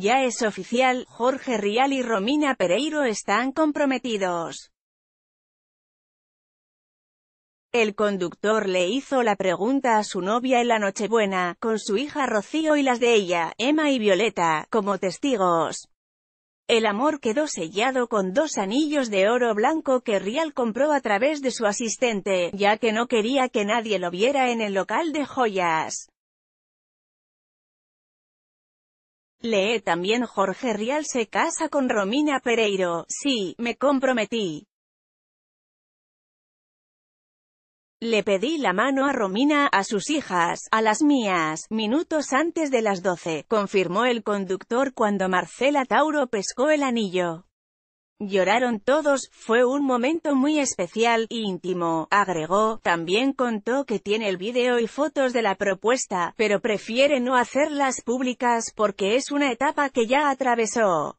Ya es oficial, Jorge Rial y Romina Pereiro están comprometidos. El conductor le hizo la pregunta a su novia en la Nochebuena, con su hija Rocío y las de ella, Emma y Violeta, como testigos. El amor quedó sellado con dos anillos de oro blanco que Rial compró a través de su asistente, ya que no quería que nadie lo viera en el local de joyas. Leé también Jorge Rial se casa con Romina Pereiro, sí, me comprometí. Le pedí la mano a Romina, a sus hijas, a las mías, minutos antes de las 12, confirmó el conductor cuando Marcela Tauro pescó el anillo. Lloraron todos, fue un momento muy especial, e íntimo, agregó, también contó que tiene el vídeo y fotos de la propuesta, pero prefiere no hacerlas públicas porque es una etapa que ya atravesó.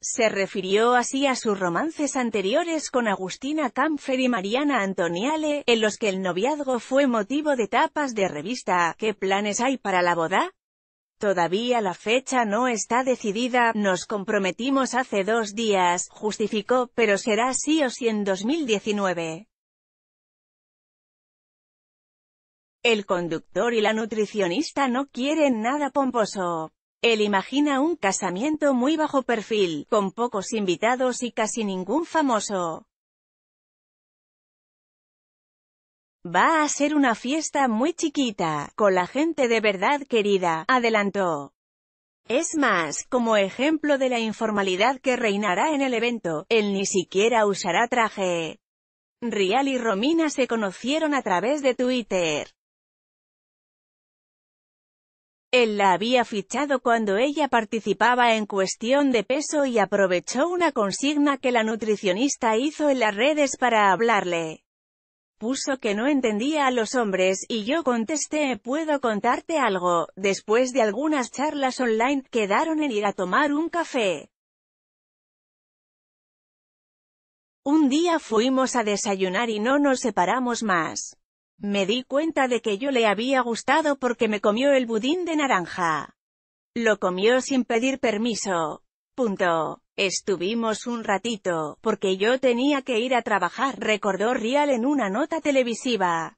Se refirió así a sus romances anteriores con Agustina Camfer y Mariana Antoniale, en los que el noviazgo fue motivo de tapas de revista. ¿Qué planes hay para la boda? Todavía la fecha no está decidida, nos comprometimos hace dos días, justificó, pero será sí o sí en 2019. El conductor y la nutricionista no quieren nada pomposo. Él imagina un casamiento muy bajo perfil, con pocos invitados y casi ningún famoso. Va a ser una fiesta muy chiquita, con la gente de verdad querida, adelantó. Es más, como ejemplo de la informalidad que reinará en el evento, él ni siquiera usará traje. Rial y Romina se conocieron a través de Twitter. Él la había fichado cuando ella participaba en cuestión de peso y aprovechó una consigna que la nutricionista hizo en las redes para hablarle puso que no entendía a los hombres, y yo contesté «Puedo contarte algo». Después de algunas charlas online, quedaron en ir a tomar un café. Un día fuimos a desayunar y no nos separamos más. Me di cuenta de que yo le había gustado porque me comió el budín de naranja. Lo comió sin pedir permiso. Punto. Estuvimos un ratito, porque yo tenía que ir a trabajar, recordó Rial en una nota televisiva.